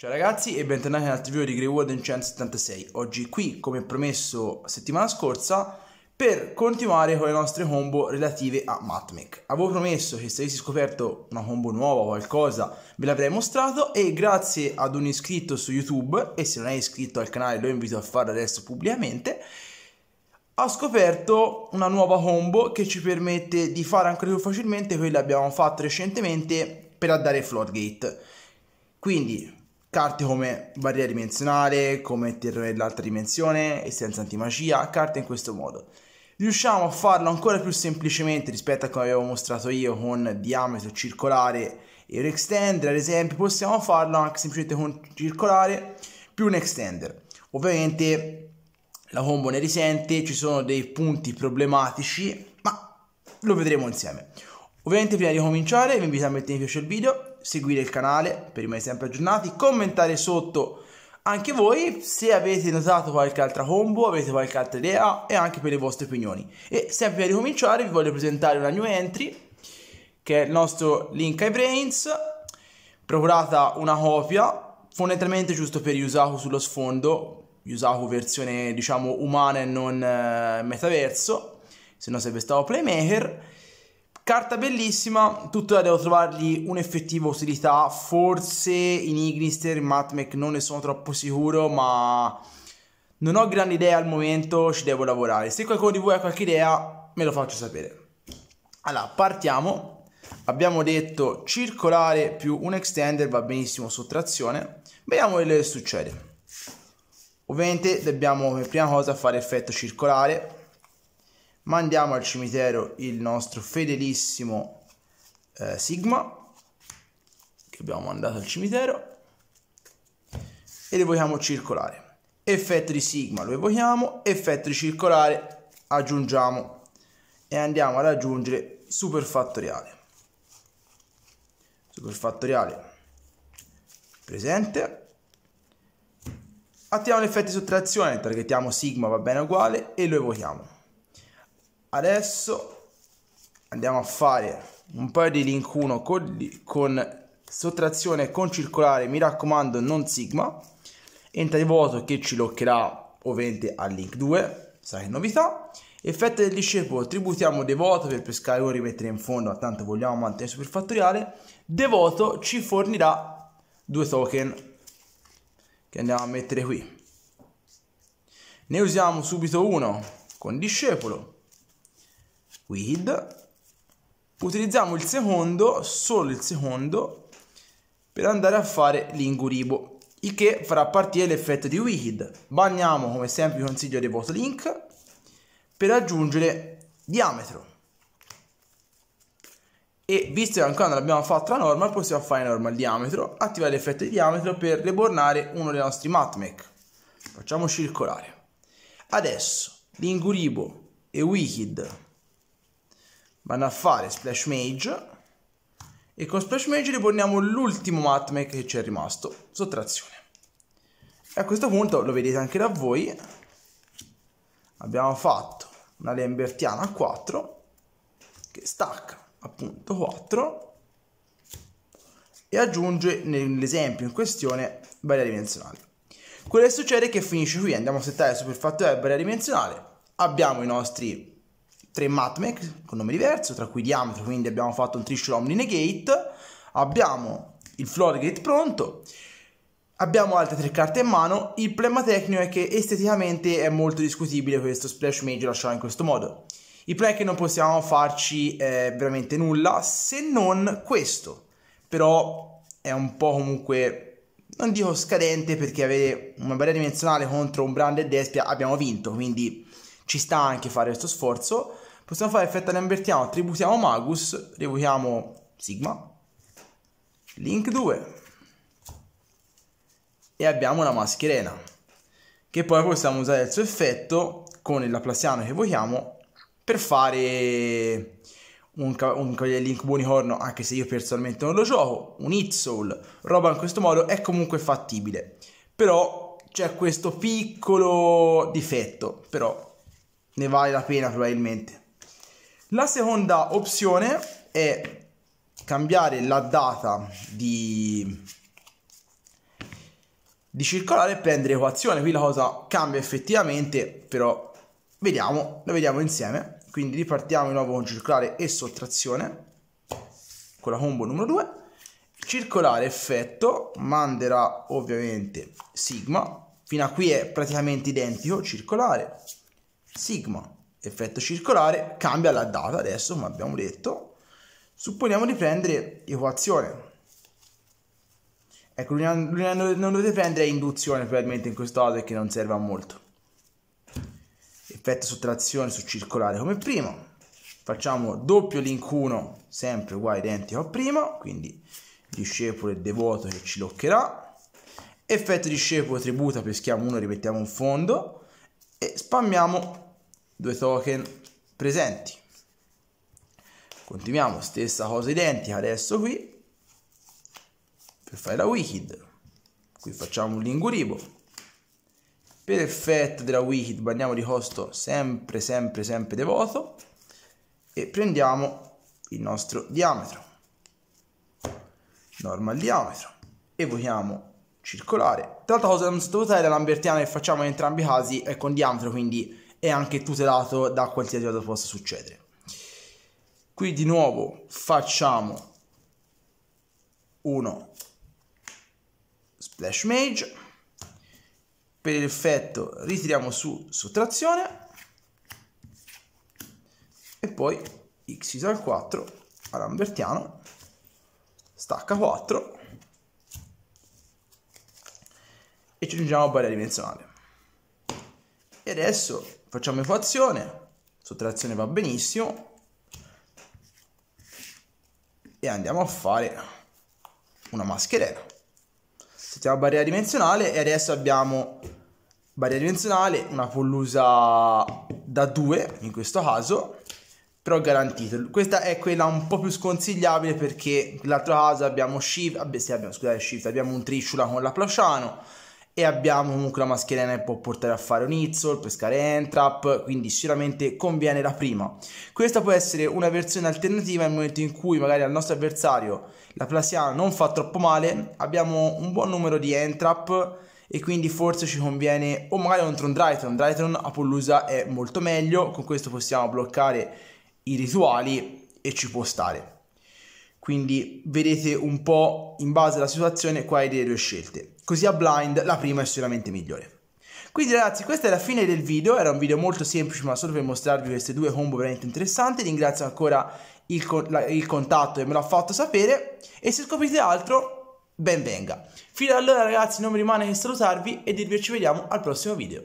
Ciao ragazzi e bentornati in un altro video di Grey Warden 176 Oggi qui, come promesso settimana scorsa Per continuare con le nostre combo relative a Matmech Avevo promesso che se avessi scoperto una combo nuova o qualcosa Ve l'avrei mostrato e grazie ad un iscritto su YouTube E se non è iscritto al canale lo invito a farlo adesso pubblicamente ho scoperto una nuova combo che ci permette di fare ancora più facilmente quella che abbiamo fatto recentemente per andare Floodgate. Quindi Carte come barriera dimensionale, come terrore dell'altra dimensione e senza antimagia, carte in questo modo. Riusciamo a farlo ancora più semplicemente rispetto a come avevo mostrato io con diametro circolare e un extender, ad esempio, possiamo farlo anche semplicemente con circolare più un extender. Ovviamente la combo ne risente, ci sono dei punti problematici, ma lo vedremo insieme. Ovviamente prima di cominciare vi invito a mettere mi piace il video, seguire il canale per rimanere sempre aggiornati, commentare sotto anche voi se avete notato qualche altra combo, avete qualche altra idea e anche per le vostre opinioni. E sempre per ricominciare vi voglio presentare una new entry che è il nostro link ai brains, procurata una copia, fondamentalmente giusto per Yusaku sullo sfondo, Yusaku versione diciamo umana e non eh, metaverso, se no sarebbe stato Playmaker Carta bellissima, tuttavia devo trovargli un'effettiva utilità, forse in Ignister, in Matmec non ne sono troppo sicuro, ma non ho grandi idee al momento, ci devo lavorare. Se qualcuno di voi ha qualche idea, me lo faccio sapere. Allora, partiamo. Abbiamo detto circolare più un extender va benissimo sottrazione. Vediamo quello che succede. Ovviamente dobbiamo per prima cosa fare effetto circolare mandiamo al cimitero il nostro fedelissimo eh, Sigma che abbiamo mandato al cimitero e lo evochiamo circolare effetto di sigma lo evochiamo effetto di circolare aggiungiamo e andiamo ad aggiungere superfattoriale superfattoriale presente attiviamo l'effetto di sottrazione targetiamo sigma va bene uguale e lo evochiamo adesso andiamo a fare un paio di link 1 con, con sottrazione con circolare mi raccomando non sigma entra di voto che ci loccherà ovviamente al link 2 sai novità effetto del discepolo tributiamo devoto per pescare o rimettere in fondo tanto vogliamo mantenere superfattoriale devoto ci fornirà due token che andiamo a mettere qui ne usiamo subito uno con discepolo with utilizziamo il secondo, solo il secondo, per andare a fare l'inguribo, il che farà partire l'effetto di Wicked. Bagniamo come sempre il consiglio di link per aggiungere diametro. E visto che ancora non abbiamo fatto la norma possiamo fare normal diametro, attivare l'effetto di diametro per rebornare uno dei nostri matmec. Facciamo circolare. Adesso l'inguribo e Wicked vanno a fare Splash Mage e con Splash Mage riponiamo l'ultimo matmech che ci è rimasto, sottrazione. E a questo punto lo vedete anche da voi, abbiamo fatto una Lembertiana a 4 che stacca appunto 4 e aggiunge nell'esempio in questione barriera dimensionale. Quello che succede è che finisce qui, andiamo a settare il è barriera dimensionale, abbiamo i nostri 3 matmech con nome diverso, tra cui diametro, quindi abbiamo fatto un triscio omni negate, abbiamo il floor pronto, abbiamo altre tre carte in mano, il problema tecnico è che esteticamente è molto discutibile questo splash mage lasciato in questo modo. Il problema è che non possiamo farci eh, veramente nulla se non questo, però è un po' comunque non dico scadente perché avere una barriera dimensionale contro un Brand e Despia abbiamo vinto, quindi ci sta anche fare questo sforzo. Possiamo fare effetto lambertiano, tributiamo Magus, revochiamo Sigma, link 2 e abbiamo la mascherena che poi possiamo usare il suo effetto con il laplaciano che evochiamo per fare un, un Cavaliere Link Buonicorno, anche se io personalmente non lo gioco, un Hit Soul, roba in questo modo è comunque fattibile. Però c'è questo piccolo difetto, però ne vale la pena probabilmente. La seconda opzione è cambiare la data di, di circolare e prendere equazione. Qui la cosa cambia effettivamente, però vediamo, lo vediamo insieme. Quindi ripartiamo di nuovo con circolare e sottrazione, con la combo numero 2. Circolare effetto manderà ovviamente sigma, fino a qui è praticamente identico, circolare sigma effetto circolare cambia la data adesso come abbiamo detto supponiamo di prendere equazione ecco non dovete prendere induzione probabilmente in questo caso perché non serve a molto effetto sottrazione su circolare come prima facciamo doppio link 1 sempre uguale identico a prima quindi discepolo e devoto che ci loccherà effetto discepolo tributa peschiamo uno rimettiamo un fondo e spammiamo due token presenti continuiamo stessa cosa identica adesso qui per fare la wicked qui facciamo un linguribo per effetto della wicked bandiamo di costo sempre sempre sempre devoto e prendiamo il nostro diametro normal diametro evochiamo circolare. Tra l'altro cosa non sta tutela lambertiana che facciamo in entrambi i casi è con diametro, quindi è anche tutelato da qualsiasi cosa possa succedere. Qui di nuovo facciamo uno splash mage, per effetto ritiriamo su sottrazione e poi x al 4 all'ambertiano, stacca 4 e ci aggiungiamo barra dimensionale. E adesso facciamo equazione, sottrazione va benissimo e andiamo a fare una mascherina. Settiamo barriera dimensionale e adesso abbiamo barriera dimensionale, una pollusa da 2 in questo caso, però garantito. Questa è quella un po' più sconsigliabile perché nell'altro caso abbiamo shift, abbiamo, ah, sì, abbiamo, scusate, shift, abbiamo un trisciula con la plasciano, e abbiamo comunque la mascherina che può portare a fare un Izzol, pescare Entrap, quindi sicuramente conviene la prima. Questa può essere una versione alternativa nel momento in cui magari al nostro avversario la Plasia non fa troppo male, abbiamo un buon numero di Entrap e quindi forse ci conviene o magari contro un Drytron, Drytron Apollusa è molto meglio, con questo possiamo bloccare i rituali e ci può stare. Quindi vedete un po' in base alla situazione quali delle due scelte così a blind la prima è sicuramente migliore. Quindi ragazzi questa è la fine del video, era un video molto semplice ma solo per mostrarvi queste due combo veramente interessanti, ringrazio ancora il, con la, il contatto che me l'ha fatto sapere e se scoprite altro ben venga. Fino ad allora ragazzi non mi rimane che salutarvi e dirvi ci vediamo al prossimo video.